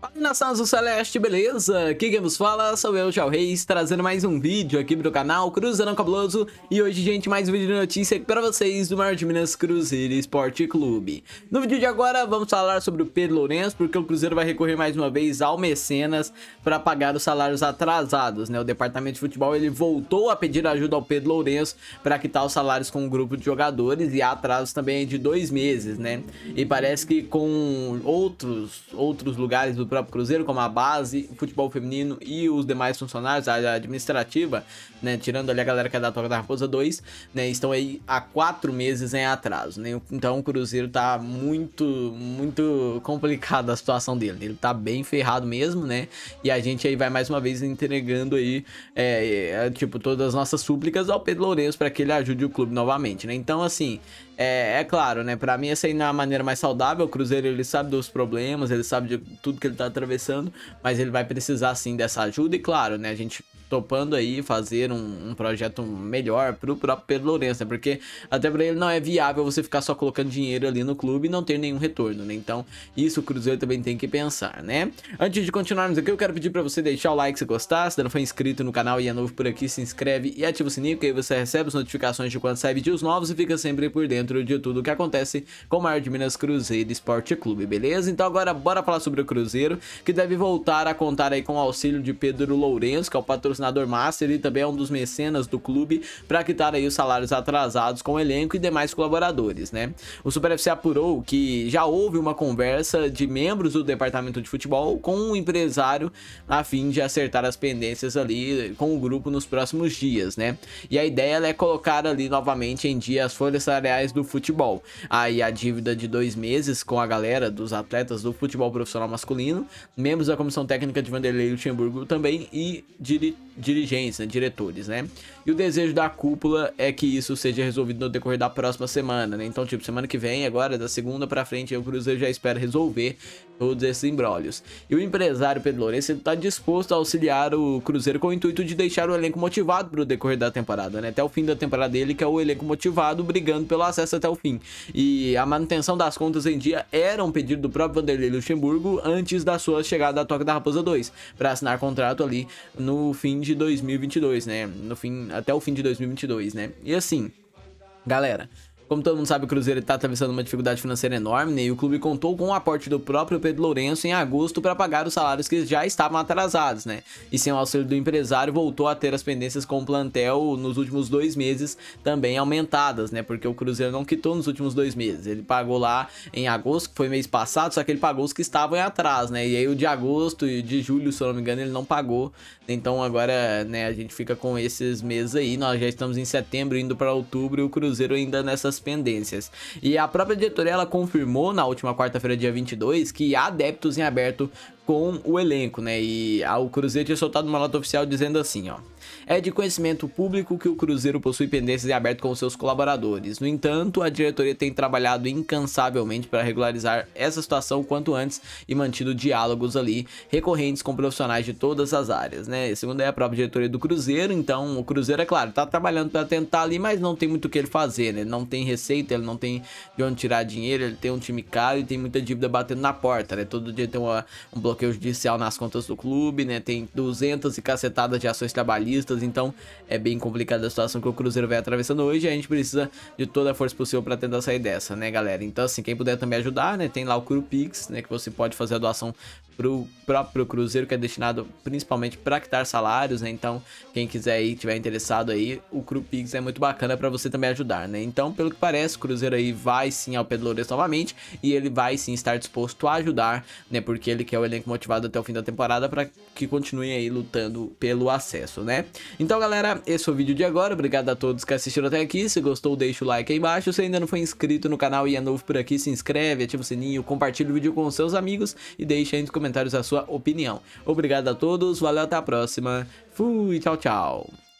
Fala nação azul celeste, beleza? Aqui quem vos fala sou eu, Jal Reis, trazendo mais um vídeo aqui pro canal Cruzarão Cabuloso E hoje, gente, mais um vídeo de notícia aqui pra vocês do Maior de Minas Cruzeiro Esporte Clube No vídeo de agora, vamos falar sobre o Pedro Lourenço Porque o Cruzeiro vai recorrer mais uma vez ao Mecenas para pagar os salários atrasados, né? O departamento de futebol, ele voltou a pedir ajuda ao Pedro Lourenço para quitar os salários com o um grupo de jogadores E há atrasos também de dois meses, né? E parece que com outros, outros lugares do próprio Cruzeiro, como a base, o futebol feminino e os demais funcionários, a administrativa, né, tirando ali a galera que é da Toca da Raposa 2, né, estão aí há quatro meses em atraso, né? Então o Cruzeiro tá muito, muito complicado a situação dele, né. ele tá bem ferrado mesmo, né? E a gente aí vai mais uma vez entregando aí, é, é, tipo, todas as nossas súplicas ao Pedro Lourenço para que ele ajude o clube novamente, né? Então, assim, é, é, claro, né? Pra mim essa ainda é a maneira mais saudável. O Cruzeiro, ele sabe dos problemas, ele sabe de tudo que ele tá atravessando, mas ele vai precisar, sim, dessa ajuda. E claro, né? A gente topando aí fazer um, um projeto melhor pro próprio Pedro Lourenço, né? porque até para ele não é viável você ficar só colocando dinheiro ali no clube e não ter nenhum retorno, né? Então, isso o Cruzeiro também tem que pensar, né? Antes de continuarmos aqui, eu quero pedir para você deixar o like se gostar, se não for inscrito no canal e é novo por aqui, se inscreve e ativa o sininho, que aí você recebe as notificações de quando sai vídeos novos e fica sempre por dentro de tudo o que acontece com o maior de Minas Cruzeiro Esporte Clube, beleza? Então agora bora falar sobre o Cruzeiro, que deve voltar a contar aí com o auxílio de Pedro Lourenço, que é o patrocinador patrocinador master e também é um dos mecenas do clube para quitar aí os salários atrasados com o elenco e demais colaboradores, né? O Super FC apurou que já houve uma conversa de membros do departamento de futebol com o um empresário a fim de acertar as pendências ali com o grupo nos próximos dias, né? E a ideia é colocar ali novamente em dia as folhas salariais do futebol. Aí a dívida de dois meses com a galera dos atletas do futebol profissional masculino, membros da comissão técnica de Vanderlei Luxemburgo também e diretor dirigentes, né, diretores, né? E o desejo da cúpula é que isso seja resolvido no decorrer da próxima semana, né? Então, tipo, semana que vem, agora, da segunda pra frente, o Cruzeiro já espera resolver todos esses embrólios. E o empresário Pedro Lourenço está disposto a auxiliar o Cruzeiro com o intuito de deixar o elenco motivado pro decorrer da temporada, né? Até o fim da temporada dele, que é o elenco motivado, brigando pelo acesso até o fim. E a manutenção das contas em dia era um pedido do próprio Vanderlei Luxemburgo antes da sua chegada à Toca da Raposa 2, para assinar contrato ali no fim de de 2022, né? No fim, até o fim de 2022, né? E assim, galera, como todo mundo sabe, o Cruzeiro está atravessando uma dificuldade financeira enorme né? e o clube contou com o aporte do próprio Pedro Lourenço em agosto para pagar os salários que já estavam atrasados, né? E sem o auxílio do empresário, voltou a ter as pendências com o plantel nos últimos dois meses também aumentadas, né? Porque o Cruzeiro não quitou nos últimos dois meses. Ele pagou lá em agosto, que foi mês passado, só que ele pagou os que estavam em atrás, né? E aí o de agosto e de julho, se eu não me engano, ele não pagou. Então agora, né, a gente fica com esses meses aí. Nós já estamos em setembro, indo para outubro e o Cruzeiro ainda nessas pendências. E a própria diretoria ela confirmou na última quarta-feira, dia 22, que há débitos em aberto com o elenco, né? E o Cruzeiro tinha soltado uma nota oficial dizendo assim, ó. É de conhecimento público que o Cruzeiro possui pendências e aberto com seus colaboradores. No entanto, a diretoria tem trabalhado incansavelmente para regularizar essa situação o quanto antes e mantido diálogos ali recorrentes com profissionais de todas as áreas, né? Segundo é a própria diretoria do Cruzeiro, então o Cruzeiro, é claro, tá trabalhando para tentar ali, mas não tem muito o que ele fazer, né? não tem receita, ele não tem de onde tirar dinheiro, ele tem um time caro e tem muita dívida batendo na porta, né? Todo dia tem uma, um bloqueio bloqueio judicial nas contas do clube, né? Tem 200 e cacetadas de ações trabalhistas, então é bem complicada a situação que o Cruzeiro vem atravessando hoje. a gente precisa de toda a força possível para tentar sair dessa, né, galera? Então, assim, quem puder também ajudar, né? Tem lá o CuruPix, né? Que você pode fazer a doação para o próprio Cruzeiro, que é destinado principalmente para quitar salários, né? Então, quem quiser e tiver interessado aí, o CruPix é muito bacana para você também ajudar, né? Então, pelo que parece, o Cruzeiro aí vai sim ao Pedro Lourenço novamente e ele vai sim estar disposto a ajudar, né? Porque ele quer é o elenco motivado até o fim da temporada para que continue aí lutando pelo acesso, né? Então, galera, esse foi o vídeo de agora. Obrigado a todos que assistiram até aqui. Se gostou, deixa o like aí embaixo. Se ainda não foi inscrito no canal e é novo por aqui, se inscreve, ativa o sininho, compartilha o vídeo com seus amigos e deixa aí nos comentários comentários a sua opinião. Obrigado a todos, valeu, até a próxima. Fui, tchau, tchau.